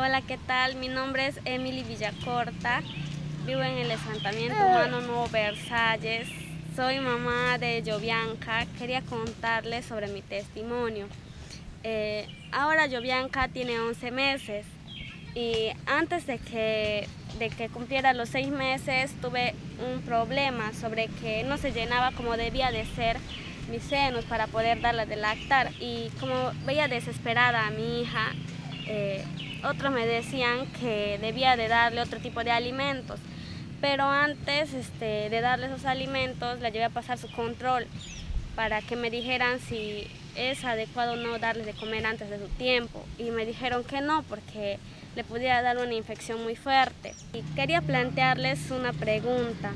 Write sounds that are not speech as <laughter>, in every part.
Hola, ¿qué tal? Mi nombre es Emily Villacorta, vivo en el asentamiento ah. humano Nuevo Versalles. Soy mamá de Jovianca, quería contarles sobre mi testimonio. Eh, ahora Jovianca tiene 11 meses y antes de que, de que cumpliera los 6 meses tuve un problema sobre que no se llenaba como debía de ser mis senos para poder darla de lactar y como veía desesperada a mi hija, eh, otros me decían que debía de darle otro tipo de alimentos, pero antes este, de darle esos alimentos la llevé a pasar su control para que me dijeran si es adecuado no darles de comer antes de su tiempo y me dijeron que no porque le pudiera dar una infección muy fuerte. Y quería plantearles una pregunta.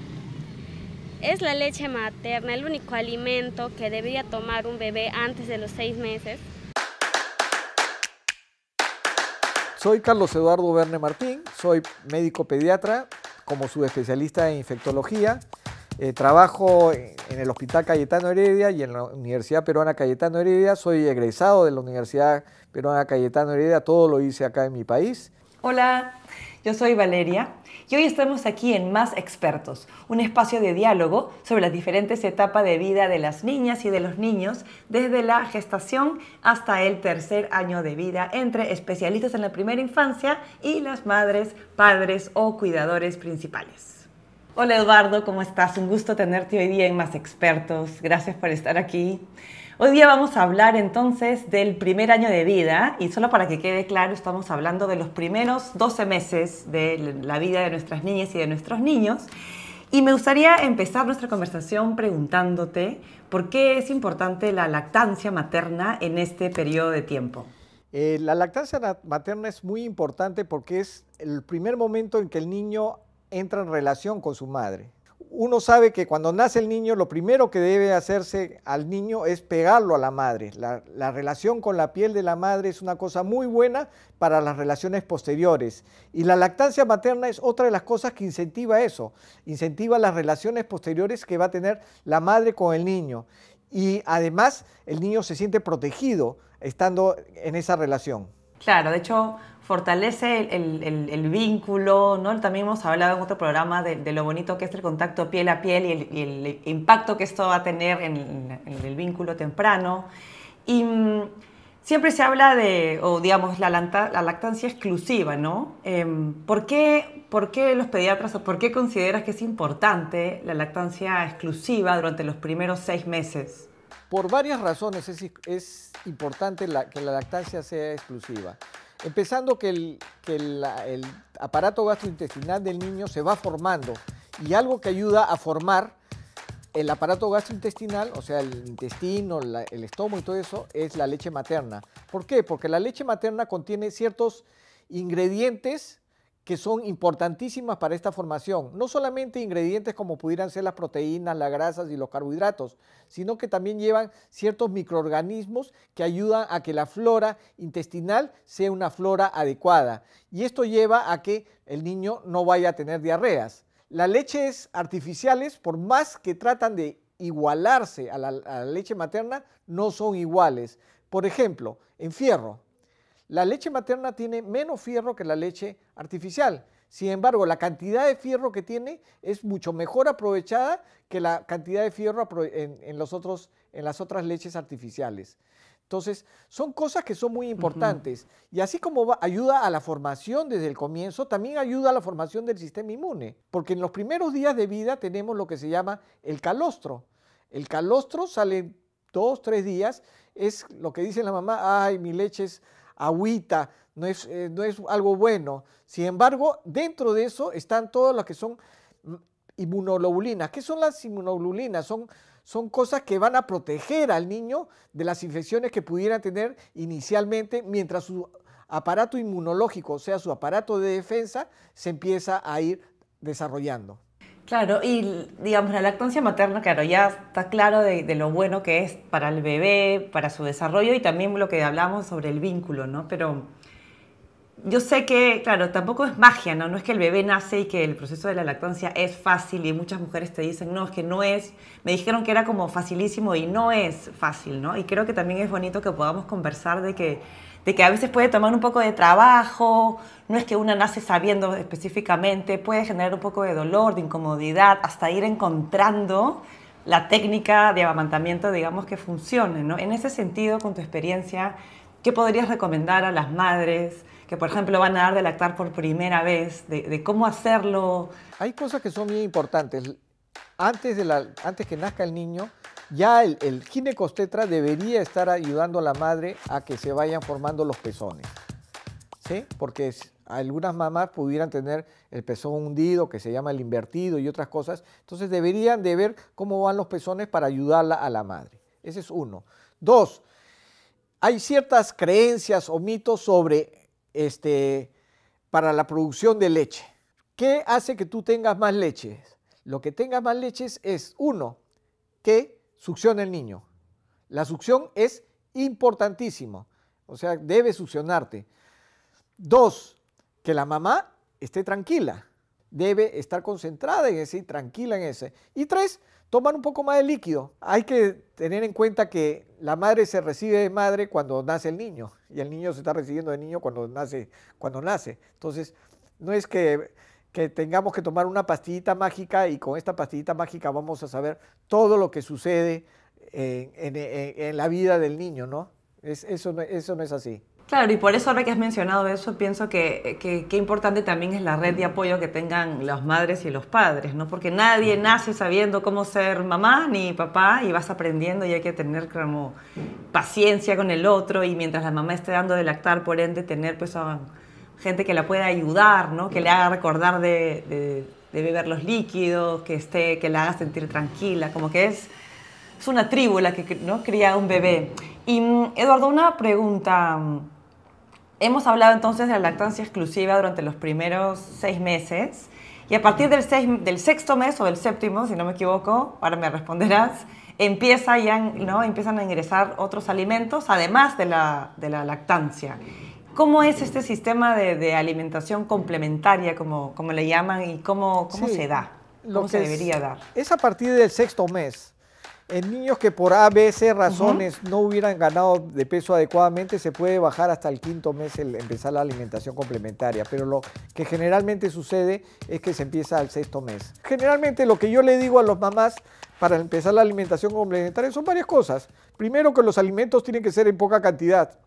¿Es la leche materna el único alimento que debería tomar un bebé antes de los seis meses? Soy Carlos Eduardo Verne Martín, soy médico pediatra como subespecialista en infectología. Eh, trabajo en el Hospital Cayetano Heredia y en la Universidad Peruana Cayetano Heredia. Soy egresado de la Universidad Peruana Cayetano Heredia, todo lo hice acá en mi país. Hola, yo soy Valeria y hoy estamos aquí en Más Expertos, un espacio de diálogo sobre las diferentes etapas de vida de las niñas y de los niños, desde la gestación hasta el tercer año de vida, entre especialistas en la primera infancia y las madres, padres o cuidadores principales. Hola Eduardo, ¿cómo estás? Un gusto tenerte hoy día en Más Expertos. Gracias por estar aquí. Hoy día vamos a hablar entonces del primer año de vida y solo para que quede claro estamos hablando de los primeros 12 meses de la vida de nuestras niñas y de nuestros niños. Y me gustaría empezar nuestra conversación preguntándote por qué es importante la lactancia materna en este periodo de tiempo. Eh, la lactancia materna es muy importante porque es el primer momento en que el niño entra en relación con su madre uno sabe que cuando nace el niño, lo primero que debe hacerse al niño es pegarlo a la madre. La, relación con la piel de la madre es una cosa muy buena para las relaciones posteriores. Y la lactancia materna es otra de las cosas que incentiva eso, incentiva las relaciones posteriores que va a tener la madre con el niño. Y además el niño se siente protegido estando en esa relación. Claro, de hecho, fortalece el, el, vínculo, ¿no? También hemos hablado en otro programa de, lo bonito que es el contacto piel a piel y el, el impacto que esto va a tener en, el vínculo temprano. Y mm, siempre se habla de, o digamos, la, lactancia exclusiva, ¿no? Em, ¿por, qué, ¿Por qué los pediatras por qué consideras que es importante la lactancia exclusiva durante los primeros seis meses? Por varias razones es, importante que la lactancia sea exclusiva. Empezando que, el, aparato gastrointestinal del niño se va formando y algo que ayuda a formar el aparato gastrointestinal, o sea, el intestino, el estómago y todo eso, es la leche materna. ¿Por qué? Porque la leche materna contiene ciertos ingredientes que son importantísimas para esta formación. No solamente ingredientes como pudieran ser las proteínas, las grasas y los carbohidratos, sino que también llevan ciertos microorganismos que ayudan a que la flora intestinal sea una flora adecuada. Y esto lleva a que el niño no vaya a tener diarreas. Las leches artificiales, por más que tratan de igualarse a la, leche materna, no son iguales. Por ejemplo, en fierro, la leche materna tiene menos fierro que la leche artificial. Sin embargo, la cantidad de fierro que tiene es mucho mejor aprovechada que la cantidad de fierro en, las otras leches artificiales. Entonces, son cosas que son muy importantes. Y así como ayuda a la formación desde el comienzo, también ayuda a la formación del sistema inmune. Porque en los primeros días de vida tenemos lo que se llama el calostro. El calostro sale dos, tres días. Es lo que dice la mamá, ay, mi leche es agüita, eh, no es, algo bueno. Sin embargo, dentro de eso están todas las que son mm, inmunoglobulinas. ¿Qué son las inmunoglobulinas? Son, son cosas que van a proteger al niño de las infecciones que pudiera tener inicialmente mientras su aparato inmunológico, o sea, su aparato de defensa, se empieza a ir desarrollando. Claro, y digamos, la lactancia materna, claro, ya está claro de, lo bueno que es para el bebé, para su desarrollo y también lo que hablamos sobre el vínculo, ¿no? Pero yo sé que, claro, tampoco es magia, ¿no? No es que el bebé nace y que el proceso de la lactancia es fácil y muchas mujeres te dicen, no, es que no es, me dijeron que era como facilísimo y no es fácil, ¿no? Y creo que también es bonito que podamos conversar de que de que a veces puede tomar un poco de trabajo, no es que una nace sabiendo específicamente, puede generar un poco de dolor, de incomodidad, hasta ir encontrando la técnica de amamantamiento, digamos, que funcione, En ese sentido, con tu experiencia, ¿qué podrías recomendar a las madres que, por ejemplo, van a dar de lactar por primera vez, de, cómo hacerlo? Hay cosas que son muy importantes. Antes, de antes que nazca el niño, ya el, ginecostetra debería estar ayudando a la madre a que se vayan formando los pezones. ¿Sí? Porque algunas mamás pudieran tener el pezón hundido, que se llama el invertido y otras cosas. Entonces deberían de ver cómo van los pezones para ayudarla a la madre. Ese es uno. Dos, hay ciertas creencias o mitos sobre este, para la producción de leche. ¿Qué hace que tú tengas más leche? Lo que tengas más leche es, uno, que succiona el niño. La succión es importantísimo. O sea, debe succionarte. Dos, que la mamá esté tranquila. Debe estar concentrada en ese y tranquila en ese. Y tres, tomar un poco más de líquido. Hay que tener en cuenta que la madre se recibe de madre cuando nace el niño. Y el niño se está recibiendo de niño cuando nace. Cuando nace. Entonces, no es que que tengamos que tomar una pastillita mágica y con esta pastillita mágica vamos a saber todo lo que sucede en, la vida del niño, ¿no? eso, no, es así. Claro, y por eso ahora que has mencionado eso, pienso que, qué importante también es la red de apoyo que tengan las madres y los padres, ¿no? Porque nadie nace sabiendo cómo ser mamá ni papá y vas aprendiendo y hay que tener como paciencia con el otro y mientras la mamá esté dando de lactar, por ende, tener pues gente que la pueda ayudar, ¿no? que le haga recordar de, beber los líquidos, que, esté, que la haga sentir tranquila, como que es, es una tribu la que ¿no? cría un bebé. Y mm, Eduardo, una pregunta. Hemos hablado entonces de la lactancia exclusiva durante los primeros seis meses y a partir del, del sexto mes o del séptimo, si no me equivoco, ahora me responderás, empieza ¿no? empiezan a ingresar otros alimentos además de la, de la lactancia. ¿Cómo es este sistema de, alimentación complementaria, como, como, le llaman, y cómo, cómo se da? ¿Cómo se debería dar? Es a partir del sexto mes. En niños que por ABC razones no hubieran ganado de peso adecuadamente, se puede bajar hasta el quinto mes el empezar la alimentación complementaria. Pero lo que generalmente sucede es que se empieza al sexto mes. Generalmente lo que yo le digo a los mamás para empezar la alimentación complementaria son varias cosas. Primero que los alimentos tienen que ser en poca cantidad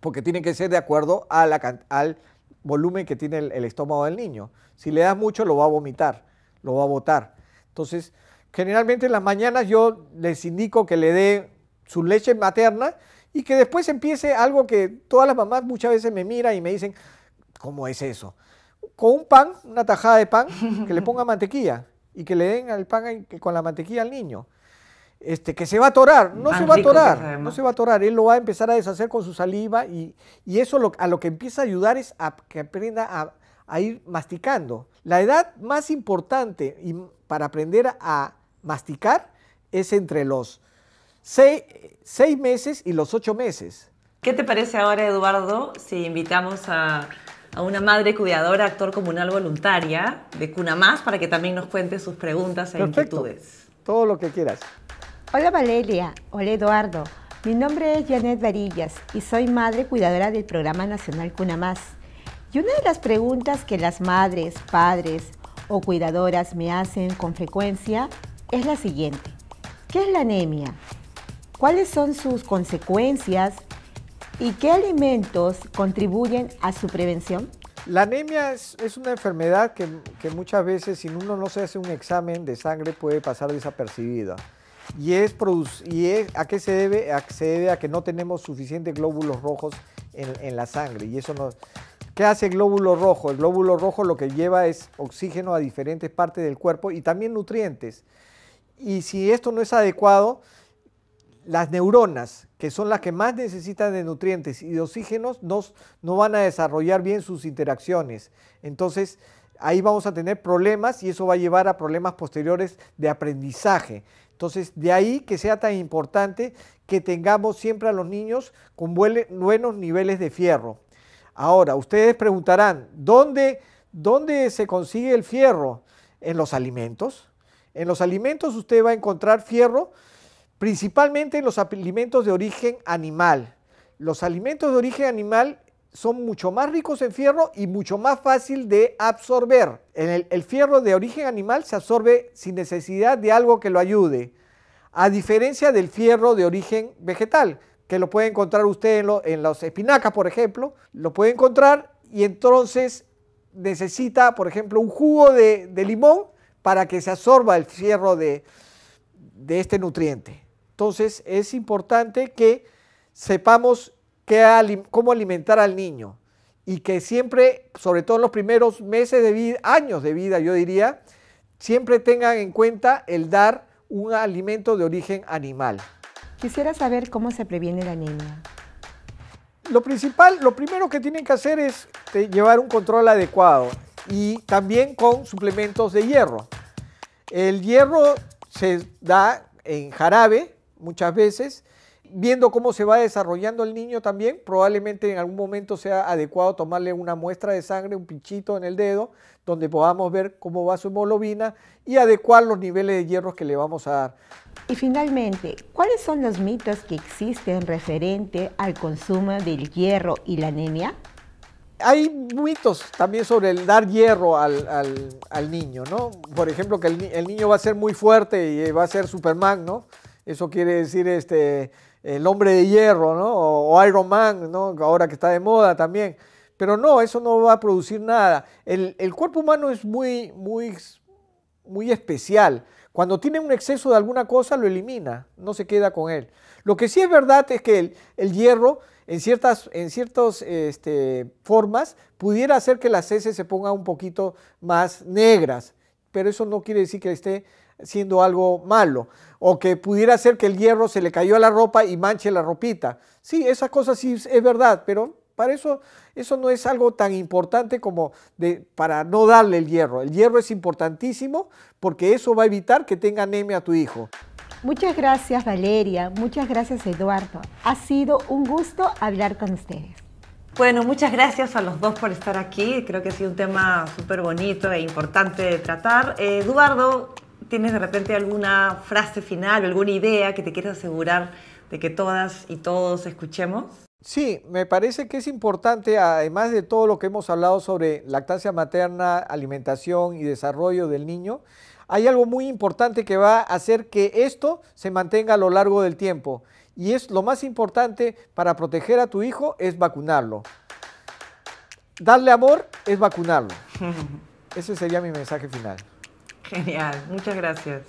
porque tiene que ser de acuerdo a al volumen que tiene el, estómago del niño. Si le das mucho, lo va a vomitar, lo va a botar. Entonces, generalmente en las mañanas yo les indico que le dé su leche materna y que después empiece algo que todas las mamás muchas veces me miran y me dicen, ¿cómo es eso? Con un pan, una tajada de pan, que le ponga <laughs> mantequilla y que le den al pan con la mantequilla al niño. Este, que se va a atorar, no se va a atorar, no se va a atorar, él lo va a empezar a deshacer con su saliva y, eso a lo que empieza a ayudar es a que aprenda a, ir masticando. La edad más importante y para aprender a masticar es entre los seis meses y los ocho meses. ¿Qué te parece ahora, Eduardo, si invitamos a, una madre cuidadora, actor comunal voluntaria de Cuna Más para que también nos cuente sus preguntas e inquietudes? Todo lo que quieras. Hola Valeria, hola Eduardo. Mi nombre es Janet Varillas y soy madre cuidadora del Programa Nacional Más. Y una de las preguntas que las madres, padres o cuidadoras me hacen con frecuencia es la siguiente. ¿Qué es la anemia? ¿Cuáles son sus consecuencias? ¿Y qué alimentos contribuyen a su prevención? La anemia es, una enfermedad que, que muchas veces si uno no se hace un examen de sangre puede pasar desapercibida y, es a qué se debe? se debe a que no tenemos suficientes glóbulos rojos en, la sangre y eso no ¿Qué hace el glóbulo rojo? El glóbulo rojo lo que lleva es oxígeno a diferentes partes del cuerpo y también nutrientes. Y si esto no es adecuado, las neuronas, que son las que más necesitan de nutrientes y de oxígenos, no van a desarrollar bien sus interacciones. Entonces, ahí vamos a tener problemas y eso va a llevar a problemas posteriores de aprendizaje. Entonces, de ahí que sea tan importante que tengamos siempre a los niños con buenos niveles de fierro. Ahora, ustedes preguntarán, ¿dónde, ¿dónde se consigue el fierro? En los alimentos. En los alimentos usted va a encontrar fierro principalmente en los alimentos de origen animal. Los alimentos de origen animal son mucho más ricos en fierro y mucho más fácil de absorber. El, fierro de origen animal se absorbe sin necesidad de algo que lo ayude, a diferencia del fierro de origen vegetal, que lo puede encontrar usted en, los las espinacas, por ejemplo, lo puede encontrar y entonces necesita, por ejemplo, un jugo de, limón para que se absorba el fierro de, de este nutriente. Entonces es importante que sepamos cómo alimentar al niño. Y que siempre, sobre todo en los primeros meses de vida, años de vida, yo diría, siempre tengan en cuenta el dar un alimento de origen animal. Quisiera saber cómo se previene la anemia. Lo principal, lo primero que tienen que hacer es eh, llevar un control adecuado y también con suplementos de hierro. El hierro se da en jarabe muchas veces viendo cómo se va desarrollando el niño también, probablemente en algún momento sea adecuado tomarle una muestra de sangre, un pinchito en el dedo, donde podamos ver cómo va su hemoglobina y adecuar los niveles de hierro que le vamos a dar. Y finalmente, ¿cuáles son los mitos que existen referente al consumo del hierro y la anemia? Hay mitos también sobre el dar hierro al, niño, ¿no? Por ejemplo, que el, el niño va a ser muy fuerte y va a ser Superman, ¿no? Eso quiere decir este, el hombre de hierro, ¿no? O, Iron Man, ¿no? Ahora que está de moda también. Pero no, eso no va a producir nada. El, cuerpo humano es muy, muy, muy especial. Cuando tiene un exceso de alguna cosa, lo elimina, no se queda con él. Lo que sí es verdad es que el, hierro, en ciertas, en ciertas este, formas, pudiera hacer que las heces se pongan un poquito más negras, pero eso no quiere decir que esté siendo algo malo. O que pudiera ser que el hierro se le cayó a la ropa y manche la ropita. Sí, esas cosas sí es verdad, pero para eso, eso no es algo tan importante como de, para no darle el hierro. El hierro es importantísimo porque eso va a evitar que tenga anemia a tu hijo. Muchas gracias Valeria, muchas gracias Eduardo. Ha sido un gusto hablar con ustedes. Bueno, muchas gracias a los dos por estar aquí. Creo que ha sido un tema súper bonito e importante de tratar. Eh, Eduardo, ¿Tienes de repente alguna frase final, alguna idea que te quieras asegurar de que todas y todos escuchemos? Sí, me parece que es importante, además de todo lo que hemos hablado sobre lactancia materna, alimentación y desarrollo del niño, hay algo muy importante que va a hacer que esto se mantenga a lo largo del tiempo. Y es lo más importante para proteger a tu hijo es vacunarlo. Darle amor es vacunarlo. <laughs> Ese sería mi mensaje final. Genial, muchas gracias.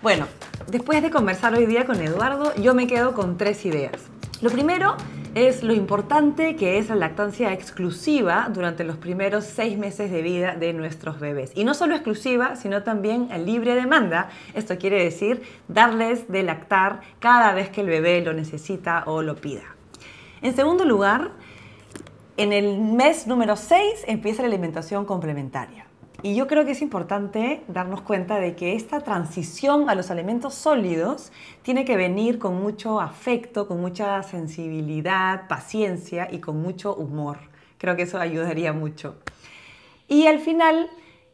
Bueno, después de conversar hoy día con Eduardo, yo me quedo con tres ideas. Lo primero es lo importante que es la lactancia exclusiva durante los primeros seis meses de vida de nuestros bebés. Y no solo exclusiva, sino también a libre demanda. Esto quiere decir darles de lactar cada vez que el bebé lo necesita o lo pida. En segundo lugar, en el mes número seis empieza la alimentación complementaria. Y yo creo que es importante darnos cuenta de que esta transición a los alimentos sólidos tiene que venir con mucho afecto, con mucha sensibilidad, paciencia y con mucho humor. Creo que eso ayudaría mucho. Y al final,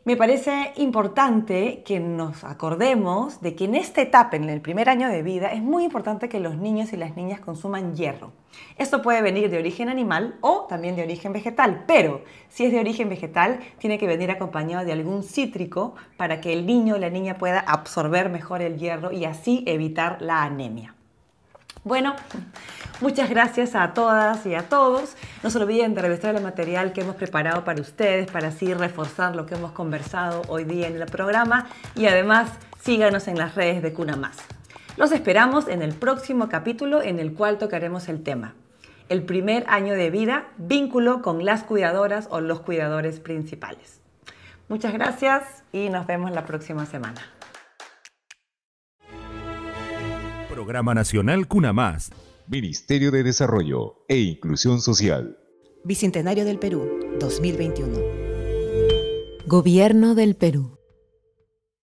me parece importante que nos acordemos de que en esta etapa, en el primer año de vida, es muy importante que los niños y las niñas consuman hierro. Esto puede venir de origen animal o también de origen vegetal, pero si es de origen vegetal, tiene que venir acompañado de algún cítrico para que el niño o la niña pueda absorber mejor el hierro y así evitar la anemia. Bueno, muchas gracias a todas y a todos. No se olviden de revisar el material que hemos preparado para ustedes para así reforzar lo que hemos conversado hoy día en el programa y además síganos en las redes de Cuna Más. Los esperamos en el próximo capítulo en el cual tocaremos el tema. El primer año de vida, vínculo con las cuidadoras o los cuidadores principales. Muchas gracias y nos vemos la próxima semana. Programa Nacional Cuna Más, Ministerio de Desarrollo e Inclusión Social. Bicentenario del Perú, 2021. Gobierno del Perú.